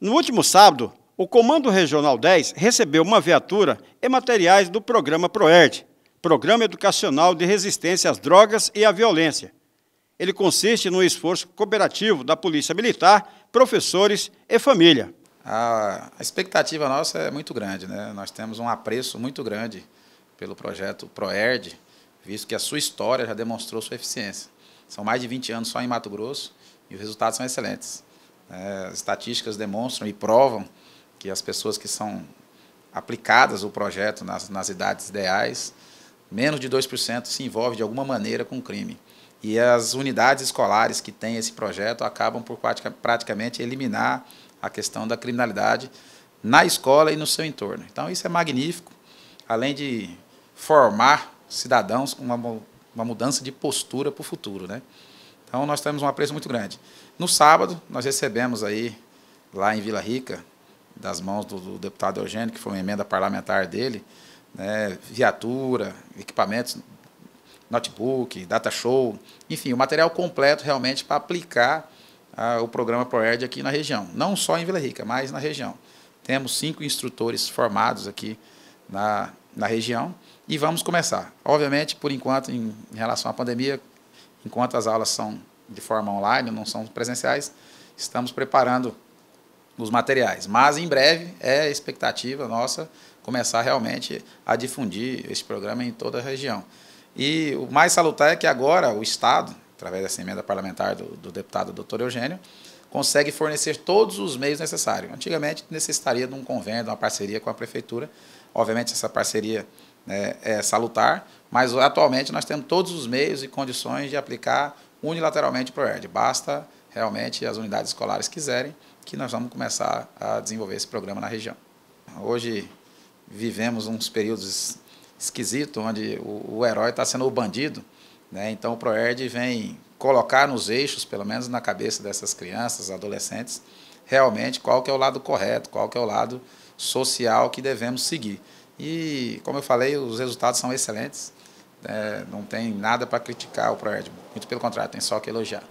No último sábado, o Comando Regional 10 recebeu uma viatura e materiais do programa PROERD, Programa Educacional de Resistência às Drogas e à Violência. Ele consiste no esforço cooperativo da Polícia Militar, professores e família. A expectativa nossa é muito grande, né? Nós temos um apreço muito grande pelo projeto PROERD, visto que a sua história já demonstrou sua eficiência. São mais de 20 anos só em Mato Grosso e os resultados são excelentes. É, estatísticas demonstram e provam que as pessoas que são aplicadas o projeto nas, nas idades ideais, menos de 2% se envolve de alguma maneira com crime. E as unidades escolares que têm esse projeto acabam por pratica, praticamente eliminar a questão da criminalidade na escola e no seu entorno. Então, isso é magnífico, além de formar cidadãos com uma, uma mudança de postura para o futuro. Né? Então nós temos um apreço muito grande. No sábado, nós recebemos aí, lá em Vila Rica, das mãos do, do deputado Eugênio, que foi uma emenda parlamentar dele, né, viatura, equipamentos, notebook, data show, enfim, o material completo realmente para aplicar ah, o programa ProERD aqui na região. Não só em Vila Rica, mas na região. Temos cinco instrutores formados aqui na, na região e vamos começar. Obviamente, por enquanto, em, em relação à pandemia, enquanto as aulas são de forma online, não são presenciais, estamos preparando os materiais. Mas em breve é a expectativa nossa começar realmente a difundir esse programa em toda a região. E o mais salutar é que agora o Estado, através dessa emenda parlamentar do, do deputado doutor Eugênio, consegue fornecer todos os meios necessários. Antigamente necessitaria de um convênio, de uma parceria com a prefeitura. Obviamente essa parceria né, é salutar, mas atualmente nós temos todos os meios e condições de aplicar unilateralmente o ProERD. Basta realmente as unidades escolares quiserem que nós vamos começar a desenvolver esse programa na região. Hoje vivemos uns períodos esquisitos, onde o, o herói está sendo o bandido, né? então o ProERD vem colocar nos eixos, pelo menos na cabeça dessas crianças, adolescentes, realmente qual que é o lado correto, qual que é o lado social que devemos seguir. E, como eu falei, os resultados são excelentes. É, não tem nada para criticar o Edmo muito pelo contrário, tem só que elogiar.